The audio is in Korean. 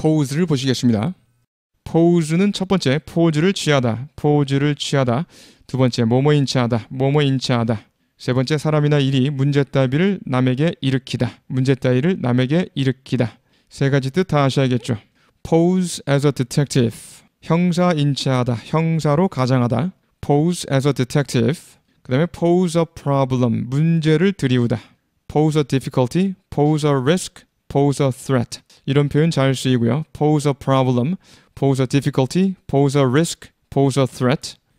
포즈를 보시겠습니다. 포즈는 첫 번째 포즈를 취하다, 포즈를 취하다. 두 번째 뭐뭐 인치하다, 뭐뭐 인치하다. 세 번째 사람이나 일이 문제 따위를 남에게 일으키다, 문제 따위를 남에게 일으키다. 세 가지 뜻 다 아셔야겠죠. Pose as a detective. 형사 인치하다, 형사로 가장하다. Pose as a detective. 그 다음에 pose a problem, 문제를 들이우다. Pose a difficulty, pose a risk, pose a threat 이런 표현 잘 쓰이고요. pose a problem, pose a difficulty, pose a risk, pose a threat